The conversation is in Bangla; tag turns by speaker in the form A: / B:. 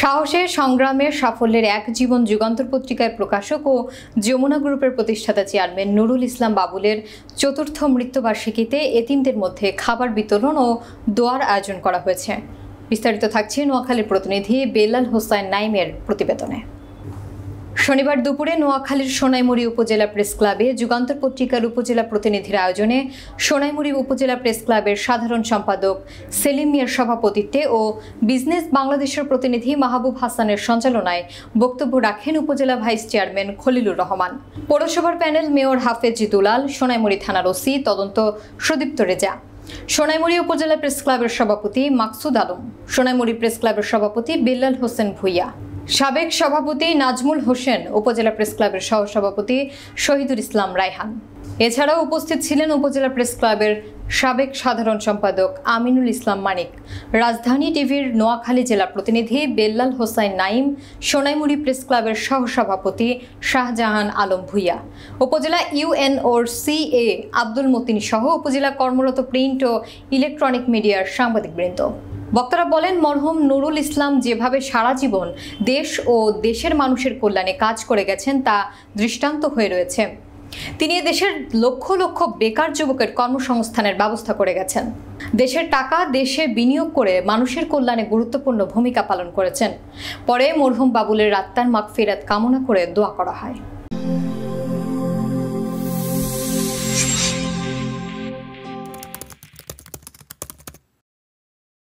A: সাহসের সংগ্রামের সাফল্যের এক জীবন যুগান্তর পত্রিকার প্রকাশক ও যমুনা গ্রুপের প্রতিষ্ঠাতা চেয়ারম্যান নুরুল ইসলাম বাবুলের চতুর্থ মৃত্যুবার্ষিকীতে এতিমদের মধ্যে খাবার বিতরণ ও দোয়ার আয়োজন করা হয়েছে বিস্তারিত থাকছে নোয়াখালীর প্রতিনিধি বেলাল হোসেন নাইমের প্রতিবেদনে শনিবার দুপুরে নোয়াখালীর সোনাইমুড়ি উপজেলা প্রেস ক্লাবে যুগান্তর পত্রিকার উপজেলা প্রতিনিধির আয়োজনে সোনাইমুড়ি উপজেলা প্রেস ক্লাবের সাধারণ সম্পাদক সেলিম মিয়ার সভাপতিত্বে ও বিজনেস বাংলাদেশের প্রতিনিধি মাহবুব হাসানের সঞ্চালনায় বক্তব্য রাখেন উপজেলা ভাইস চেয়ারম্যান খলিলুর রহমান পৌরসভার প্যানেল মেয়র হাফেজ জিতুলাল সোনাইমুড়ি থানার ওসি তদন্ত সুদীপ্ত রেজা সোনাইমুড়ি উপজেলা প্রেস ক্লাবের সভাপতি মাকসুদ আলম সোনাইমুড়ি প্রেস ক্লাবের সভাপতি বিল্লাল হোসেন ভুইয়া সাবেক সভাপতি নাজমুল হোসেন উপজেলা প্রেস ক্লাবের সহসভাপতি শহীদুল ইসলাম রায়হান এছাড়াও উপস্থিত ছিলেন উপজেলা প্রেস ক্লাবের সাবেক সাধারণ সম্পাদক আমিনুল ইসলাম মানিক রাজধানী টিভির নোয়াখালী জেলা প্রতিনিধি বেল্লাল হোসাইন নাইম সোনাইমুড়ি প্রেস ক্লাবের সহসভাপতি শাহজাহান আলম ভুইয়া উপজেলা ইউএনওর সিএ আব্দুল মতিন সহ উপজেলা কর্মরত প্রিন্ট ও ইলেকট্রনিক মিডিয়ার সাংবাদিকবৃন্দ বক্তারা বলেন মরহুম নুরুল ইসলাম যেভাবে সারা জীবন দেশ ও দেশের মানুষের কল্যাণে কাজ করে গেছেন তা দৃষ্টান্ত হয়ে রয়েছে তিনি দেশের লক্ষ লক্ষ বেকার যুবকের কর্মসংস্থানের ব্যবস্থা করে গেছেন দেশের টাকা দেশে বিনিয়োগ করে মানুষের কল্যাণে গুরুত্বপূর্ণ ভূমিকা পালন করেছেন পরে মরহুম বাবুলের রাত্তার ফেরাত কামনা করে দোয়া করা হয়